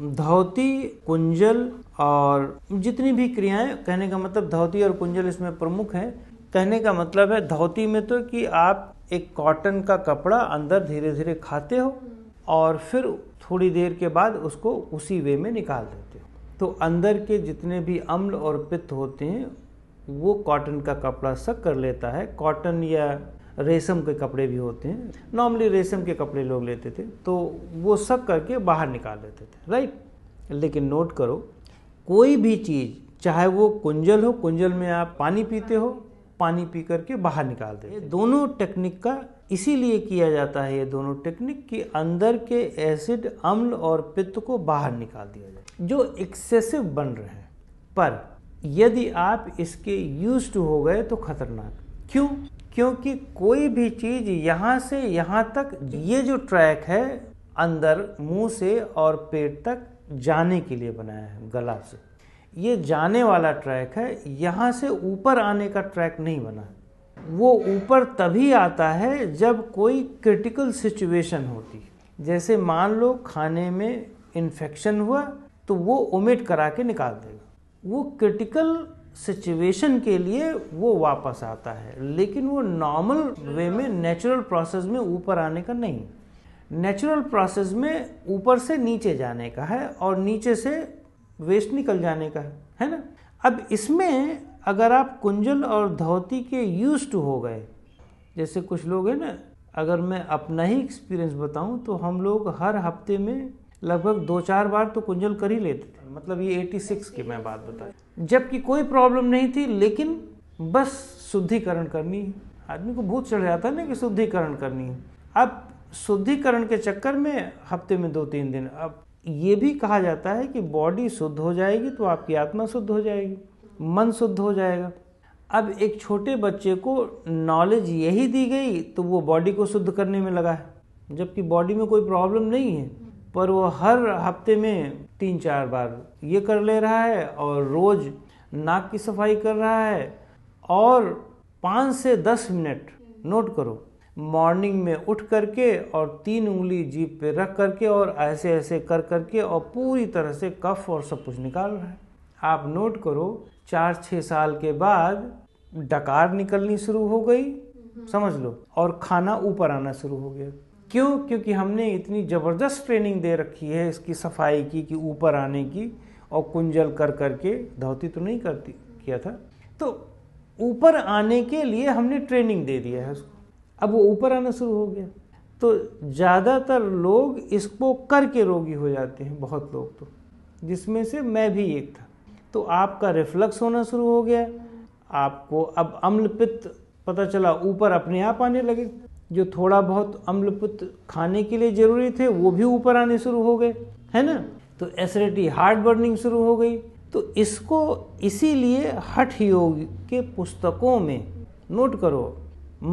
धौती कुंजल और जितनी भी क्रियाएं कहने का मतलब धौती और कुंजल इसमें प्रमुख है कहने का मतलब है धौती में तो कि आप एक कॉटन का कपड़ा अंदर धीरे धीरे खाते हो और फिर थोड़ी देर के बाद उसको उसी वे में निकाल देते हो तो अंदर के जितने भी अम्ल और पित्त होते हैं वो कॉटन का कपड़ा सक कर लेता है कॉटन या रेशम के कपड़े भी होते हैं नॉर्मली रेशम के कपड़े लोग लेते थे तो वो सब करके बाहर निकाल देते थे राइट लेकिन नोट करो कोई भी चीज़ चाहे वो कुंजल हो कुंजल में आप पानी पीते हो पानी पी करके बाहर निकाल देते हैं दोनों टेक्निक का इसीलिए किया जाता है ये दोनों टेक्निक कि अंदर के एसिड अम्ल और पित्त को बाहर निकाल दिया जाए जो एक्सेसिव बन रहे हैं पर यदि आप इसके यूज हो गए तो खतरनाक क्यों क्योंकि कोई भी चीज़ यहाँ से यहाँ तक ये जो ट्रैक है अंदर मुंह से और पेट तक जाने के लिए बनाया है गला से ये जाने वाला ट्रैक है यहाँ से ऊपर आने का ट्रैक नहीं बना वो ऊपर तभी आता है जब कोई क्रिटिकल सिचुएशन होती है जैसे मान लो खाने में इन्फेक्शन हुआ तो वो ओमिट करा के निकाल देगा वो क्रिटिकल सिचुएशन के लिए वो वापस आता है लेकिन वो नॉर्मल वे में नेचुरल प्रोसेस में ऊपर आने का नहीं नेचुरल प्रोसेस में ऊपर से नीचे जाने का है और नीचे से वेस्ट निकल जाने का है है ना अब इसमें अगर आप कुंजल और धोती के यूज टू हो गए जैसे कुछ लोग हैं ना अगर मैं अपना ही एक्सपीरियंस बताऊं तो हम लोग हर हफ्ते में लगभग दो चार बार तो कुंजल कर ही लेते थे मतलब ये 86 की मैं बात बताई जबकि कोई प्रॉब्लम नहीं थी लेकिन बस शुद्धिकरण करनी है आदमी को भूत चढ़ जाता है ना कि शुद्धिकरण करनी है अब शुद्धिकरण के चक्कर में हफ्ते में दो तीन दिन अब ये भी कहा जाता है कि बॉडी शुद्ध हो जाएगी तो आपकी आत्मा शुद्ध हो जाएगी मन शुद्ध हो जाएगा अब एक छोटे बच्चे को नॉलेज यही दी गई तो वो बॉडी को शुद्ध करने में लगा है जबकि बॉडी में कोई प्रॉब्लम नहीं है पर वो हर हफ्ते में तीन चार बार ये कर ले रहा है और रोज़ नाक की सफाई कर रहा है और पाँच से दस मिनट नोट करो मॉर्निंग में उठ करके और तीन उंगली जीप पे रख करके और ऐसे ऐसे कर करके और पूरी तरह से कफ और सब कुछ निकाल रहा है आप नोट करो चार छः साल के बाद डकार निकलनी शुरू हो गई समझ लो और खाना ऊपर आना शुरू हो गया क्यों क्योंकि हमने इतनी ज़बरदस्त ट्रेनिंग दे रखी है इसकी सफाई की कि ऊपर आने की और कुंजल कर करके धोती तो नहीं करती किया था तो ऊपर आने के लिए हमने ट्रेनिंग दे दिया है उसको अब वो ऊपर आना शुरू हो गया तो ज़्यादातर लोग इसको करके रोगी हो जाते हैं बहुत लोग तो जिसमें से मैं भी एक था तो आपका रिफ्लक्स होना शुरू हो गया आपको अब अम्लपित पता चला ऊपर अपने आप आने लगे जो थोड़ा बहुत अम्लपुत खाने के लिए ज़रूरी थे वो भी ऊपर आने शुरू हो गए है ना तो एसिडिटी हार्ट बर्निंग शुरू हो गई तो इसको इसीलिए हठ योग के पुस्तकों में नोट करो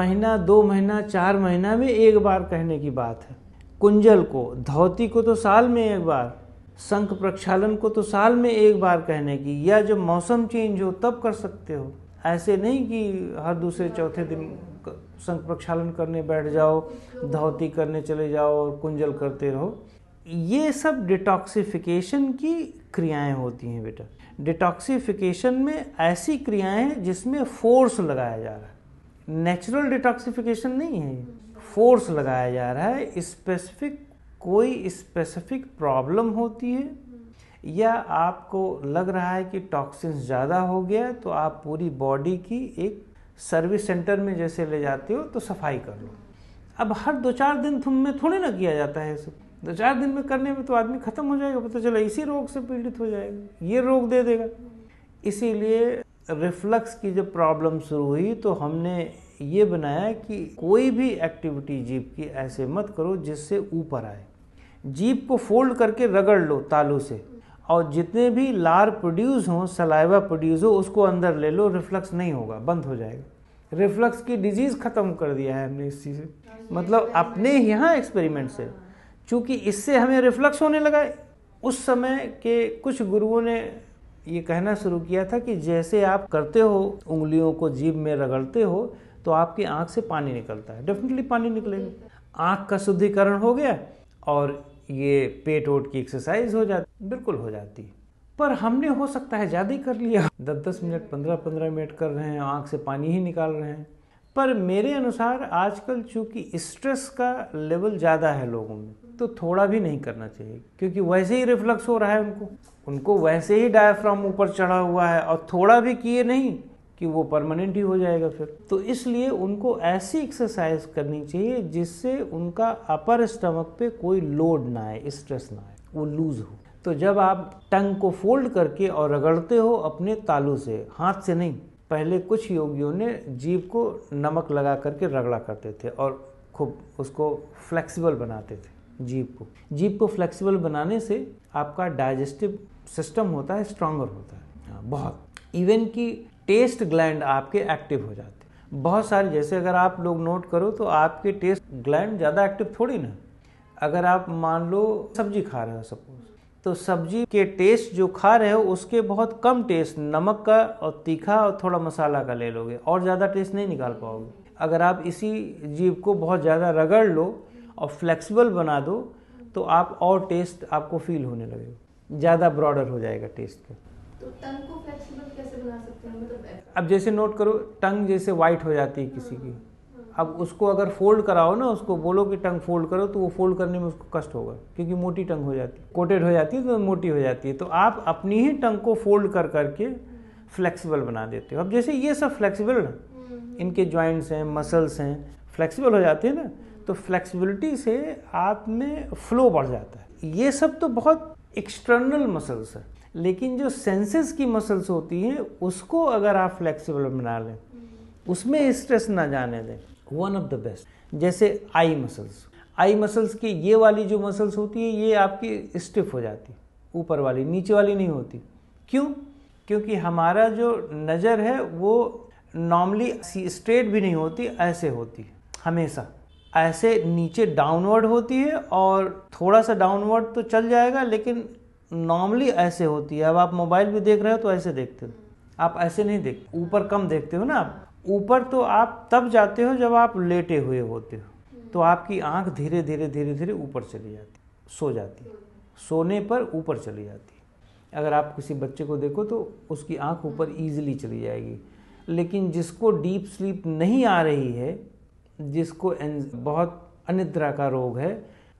महीना दो महीना चार महीना में एक बार कहने की बात है कुंजल को धोती को तो साल में एक बार संख प्रक्षालन को तो साल में एक बार कहने की या जब मौसम चेंज हो तब कर सकते हो ऐसे नहीं कि हर दूसरे चौथे दिन संघ प्रक्षालन करने बैठ जाओ धोती करने चले जाओ और कुंजल करते रहो ये सब डिटॉक्सिफिकेशन की क्रियाएं होती हैं बेटा डिटॉक्सिफिकेशन में ऐसी क्रियाएं हैं जिसमें फोर्स लगाया जा रहा है नेचुरल डिटॉक्सिफिकेशन नहीं है फोर्स लगाया जा रहा है स्पेसिफिक कोई स्पेसिफिक प्रॉब्लम होती है या आपको लग रहा है कि टॉक्सिन ज़्यादा हो गया तो आप पूरी बॉडी की एक सर्विस सेंटर में जैसे ले जाते हो तो सफाई कर लो अब हर दो चार दिन तुम में थोड़ी ना किया जाता है सब दो चार दिन में करने में तो आदमी खत्म हो जाएगा पता चला इसी रोग से पीड़ित हो जाएगा ये रोग दे देगा इसीलिए रिफ्लक्स की जब प्रॉब्लम शुरू हुई तो हमने ये बनाया कि कोई भी एक्टिविटी जीप की ऐसे मत करो जिससे ऊपर आए जीप को फोल्ड करके रगड़ लो तालू से और जितने भी लार प्रोड्यूस हों सलाइवा प्रोड्यूस हो उसको अंदर ले लो रिफ्लक्स नहीं होगा बंद हो जाएगा रिफ्लक्स की डिजीज़ ख़त्म कर दिया है हमने इस चीज़ से मतलब अपने यहाँ एक्सपेरिमेंट से चूँकि इससे हमें रिफ्लक्स होने लगा उस समय के कुछ गुरुओं ने ये कहना शुरू किया था कि जैसे आप करते हो उंगलियों को जीभ में रगड़ते हो तो आपकी आँख से पानी निकलता है डेफिनेटली पानी निकलेगा आँख का शुद्धिकरण हो गया और ये पेट ओट की एक्सरसाइज हो जाती बिल्कुल हो जाती है पर हमने हो सकता है ज़्यादा ही कर लिया दस दस मिनट पंद्रह पंद्रह मिनट कर रहे हैं आँख से पानी ही निकाल रहे हैं पर मेरे अनुसार आजकल चूंकि स्ट्रेस का लेवल ज़्यादा है लोगों में तो थोड़ा भी नहीं करना चाहिए क्योंकि वैसे ही रिफ्लक्स हो रहा है उनको उनको वैसे ही डायफ्राम ऊपर चढ़ा हुआ है और थोड़ा भी किए नहीं कि वो परमानेंट ही हो जाएगा फिर तो इसलिए उनको ऐसी एक्सरसाइज करनी चाहिए जिससे उनका अपर स्टमक पे कोई लोड ना आए स्ट्रेस ना आए वो लूज़ हो तो जब आप टंग को फोल्ड करके और रगड़ते हो अपने तालू से हाथ से नहीं पहले कुछ योगियों ने जीप को नमक लगा करके रगड़ा करते थे और खूब उसको फ्लेक्सिबल बनाते थे जीप को जीप को फ्लेक्सिबल बनाने से आपका डाइजेस्टिव सिस्टम होता है स्ट्रांगर होता है हाँ, बहुत इवन कि टेस्ट ग्लैंड आपके एक्टिव हो जाते हैं बहुत सारे जैसे अगर आप लोग नोट करो तो आपके टेस्ट ग्लैंड ज़्यादा एक्टिव थोड़ी ना अगर आप मान लो सब्जी खा रहे हो सपोज तो सब्जी के टेस्ट जो खा रहे हो उसके बहुत कम टेस्ट नमक का और तीखा और थोड़ा मसाला का ले लोगे और ज़्यादा टेस्ट नहीं निकाल पाओगे अगर आप इसी जीव को बहुत ज़्यादा रगड़ लो और फ्लेक्सिबल बना दो तो आप और टेस्ट आपको फील होने लगेगा ज़्यादा ब्रॉडर हो जाएगा टेस्ट का तो तन को फ्लेक्सिबल सकते हैं मतलब अब जैसे नोट करो टंग जैसे वाइट हो जाती है किसी की अब उसको अगर फोल्ड कराओ ना उसको बोलो कि टंग फोल्ड करो तो वो फोल्ड करने में उसको कष्ट होगा क्योंकि मोटी टंग हो जाती है कोटेड हो जाती है तो मोटी हो जाती है तो आप अपनी ही टंग को फोल्ड कर करके फ्लेक्सिबल बना देते हो अब जैसे ये सब फ्लेक्सिबल हम्म। इनके जॉइंट्स हैं मसल्स हैं फ्लेक्सिबल हो जाते हैं ना तो फ्लेक्सिबिलिटी से आप में फ्लो बढ़ जाता है ये सब तो बहुत एक्सटर्नल मसल्स है लेकिन जो सेंसेस की मसल्स होती हैं उसको अगर आप फ्लेक्सिबल बना लें उसमें स्ट्रेस ना जाने दें वन ऑफ द बेस्ट जैसे आई मसल्स आई मसल्स की ये वाली जो मसल्स होती है ये आपकी स्टिफ हो जाती ऊपर वाली नीचे वाली नहीं होती क्यों क्योंकि हमारा जो नज़र है वो नॉर्मली स्ट्रेट भी नहीं होती ऐसे होती हमेशा ऐसे नीचे डाउनवर्ड होती है और थोड़ा सा डाउनवर्ड तो चल जाएगा लेकिन नॉर्मली ऐसे होती है अब आप मोबाइल भी देख रहे हो तो ऐसे देखते हो आप ऐसे नहीं देखते ऊपर कम देखते हो ना आप ऊपर तो आप तब जाते हो जब आप लेटे हुए होते हो तो आपकी आंख धीरे धीरे धीरे धीरे ऊपर चली जाती सो जाती सोने पर ऊपर चली जाती अगर आप किसी बच्चे को देखो तो उसकी आंख ऊपर ईजिली चली जाएगी लेकिन जिसको डीप स्लीप नहीं आ रही है जिसको बहुत अनिद्रा का रोग है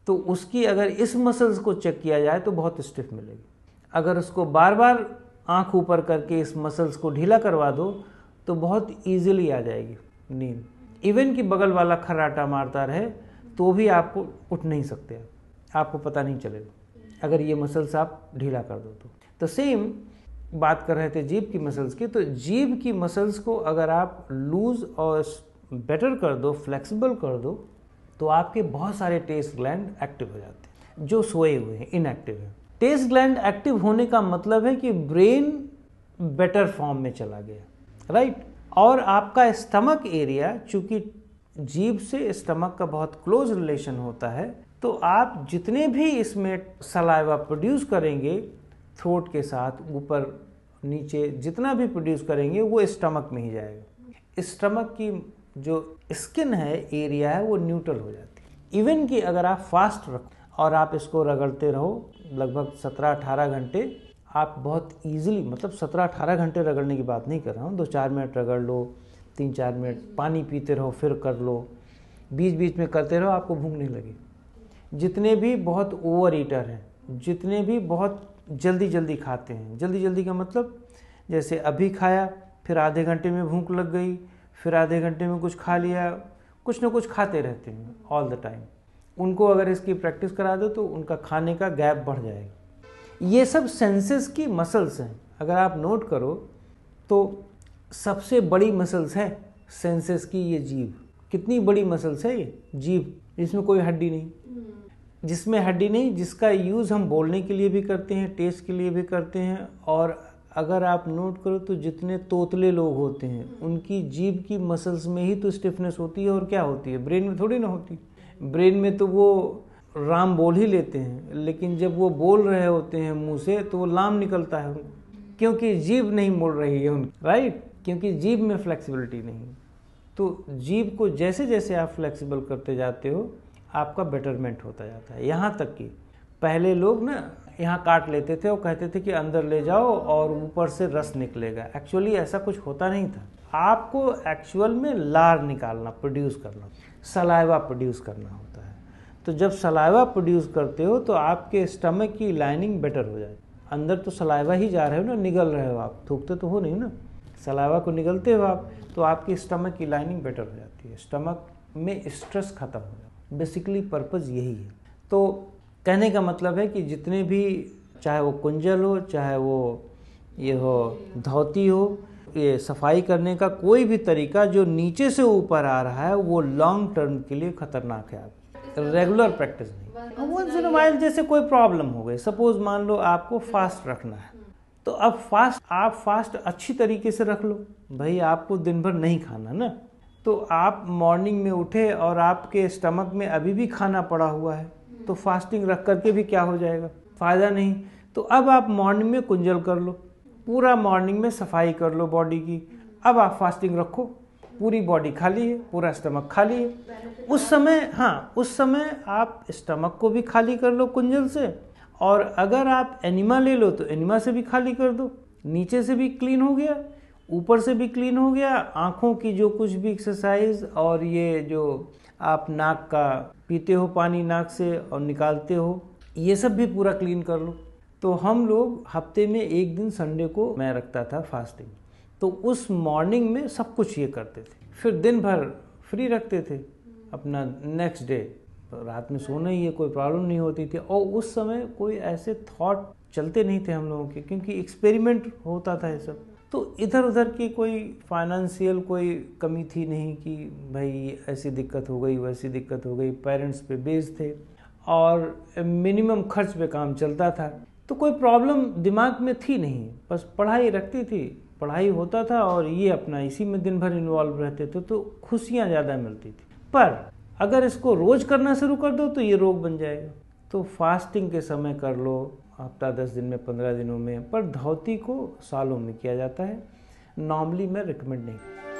तो उसकी अगर इस मसल्स को चेक किया जाए तो बहुत स्टिफ मिलेगी अगर उसको बार बार आँख ऊपर करके इस मसल्स को ढीला करवा दो तो बहुत ईजिली आ जाएगी नींद इवन कि बगल वाला खर्राटा मारता रहे तो भी आपको उठ नहीं सकते आपको पता नहीं चलेगा अगर ये मसल्स आप ढीला कर दो तो तो सेम बात कर रहे थे जीभ की मसल्स की तो जीभ की मसल्स को अगर आप लूज़ और बेटर कर दो फ्लेक्सिबल कर दो तो आपके बहुत सारे टेस्ट ग्लैंड एक्टिव हो जाते हैं जो सोए हुए हैं इनएक्टिव है टेस्ट ग्लैंड एक्टिव होने का मतलब है कि ब्रेन बेटर फॉर्म में चला गया राइट और आपका स्टमक एरिया चूंकि जीभ से स्टमक का बहुत क्लोज रिलेशन होता है तो आप जितने भी इसमें सलाइवा प्रोड्यूस करेंगे थ्रोट के साथ ऊपर नीचे जितना भी प्रोड्यूस करेंगे वो स्टमक में ही जाएगा स्टमक की जो स्किन है एरिया है वो न्यूट्रल हो जाती है इवन कि अगर आप फास्ट रखो और आप इसको रगड़ते रहो लगभग 17-18 घंटे आप बहुत इजीली मतलब 17-18 घंटे रगड़ने की बात नहीं कर रहा हूँ दो चार मिनट रगड़ लो तीन चार मिनट पानी पीते रहो फिर कर लो बीच बीच में करते रहो आपको भूख नहीं लगी जितने भी बहुत ओवर ईटर हैं जितने भी बहुत जल्दी जल्दी खाते हैं जल्दी जल्दी का मतलब जैसे अभी खाया फिर आधे घंटे में भूख लग गई फिर आधे घंटे में कुछ खा लिया कुछ ना कुछ खाते रहते हैं ऑल द टाइम उनको अगर इसकी प्रैक्टिस करा दो तो उनका खाने का गैप बढ़ जाएगा ये सब सेंसेस की मसल्स हैं अगर आप नोट करो तो सबसे बड़ी मसल्स है सेंसेस की ये जीभ कितनी बड़ी मसल्स है ये जीभ जिसमें कोई हड्डी नहीं जिसमें हड्डी नहीं जिसका यूज़ हम बोलने के लिए भी करते हैं टेस्ट के लिए भी करते हैं और अगर आप नोट करो तो जितने तोतले लोग होते हैं उनकी जीभ की मसल्स में ही तो स्टिफनेस होती है और क्या होती है ब्रेन में थोड़ी ना होती ब्रेन में तो वो राम बोल ही लेते हैं लेकिन जब वो बोल रहे होते हैं मुंह से तो वो लाम निकलता है क्योंकि जीभ नहीं मुड़ रही है उनकी राइट क्योंकि जीभ में फ्लेक्सिबिलिटी नहीं तो जीभ को जैसे जैसे आप फ्लेक्सिबल करते जाते हो आपका बेटरमेंट होता जाता है यहाँ तक कि पहले लोग ना यहाँ काट लेते थे और कहते थे कि अंदर ले जाओ और ऊपर से रस निकलेगा एक्चुअली ऐसा कुछ होता नहीं था आपको एक्चुअल में लार निकालना प्रोड्यूस करना सलाइवा प्रोड्यूस करना होता है तो जब सलाइवा प्रोड्यूस करते हो तो आपके स्टमक की लाइनिंग बेटर हो जाए अंदर तो सलाइवा ही जा रहे हो ना निगल रहे हो आप थूकते तो हो नहीं ना सलाइवा को निगलते हो आप तो आपकी स्टमक की लाइनिंग बेटर हो जाती है स्टमक में स्ट्रेस ख़त्म हो जाता बेसिकली पर्पज़ यही है तो कहने का मतलब है कि जितने भी चाहे वो कुंजल हो चाहे वो ये हो धोती हो ये सफाई करने का कोई भी तरीका जो नीचे से ऊपर आ रहा है वो लॉन्ग टर्म के लिए खतरनाक है रेगुलर प्रैक्टिस नहीं वंस वाइल जैसे कोई प्रॉब्लम हो गई सपोज मान लो आपको फास्ट रखना है तो अब फास्ट आप फास्ट अच्छी तरीके से रख लो भाई आपको दिन भर नहीं खाना ना तो आप मॉर्निंग में उठे और आपके स्टमक में अभी भी खाना पड़ा हुआ है तो फास्टिंग रख करके भी क्या हो जाएगा फ़ायदा नहीं तो अब आप मॉर्निंग में कुंजल कर लो पूरा मॉर्निंग में सफाई कर लो बॉडी की अब आप फास्टिंग रखो पूरी बॉडी खाली है पूरा स्टमक खाली है उस समय हाँ उस समय आप स्टमक को भी खाली कर लो कुंजल से और अगर आप एनिमा ले लो तो एनिमा से भी खाली कर दो नीचे से भी क्लीन हो गया ऊपर से भी क्लीन हो गया आँखों की जो कुछ भी एक्सरसाइज और ये जो आप नाक का पीते हो पानी नाक से और निकालते हो ये सब भी पूरा क्लीन कर लो तो हम लोग हफ्ते में एक दिन संडे को मैं रखता था फास्टिंग तो उस मॉर्निंग में सब कुछ ये करते थे फिर दिन भर फ्री रखते थे अपना नेक्स्ट डे रात में सोना ही है कोई प्रॉब्लम नहीं होती थी और उस समय कोई ऐसे थॉट चलते नहीं थे हम लोगों के क्योंकि एक्सपेरिमेंट होता था ये सब तो इधर उधर की कोई फाइनेंशियल कोई कमी थी नहीं कि भाई ऐसी दिक्कत हो गई वैसी दिक्कत हो गई पेरेंट्स पे बेस थे और मिनिमम खर्च पे काम चलता था तो कोई प्रॉब्लम दिमाग में थी नहीं बस पढ़ाई रखती थी पढ़ाई होता था और ये अपना इसी में दिन भर इन्वॉल्व रहते थे तो खुशियाँ ज़्यादा मिलती थी पर अगर इसको रोज़ करना शुरू कर दो तो ये रोग बन जाएगा तो फास्टिंग के समय कर लो हफ्ता दस दिन में पंद्रह दिनों में पर धोती को सालों में किया जाता है नॉर्मली मैं रिकमेंड नहीं करता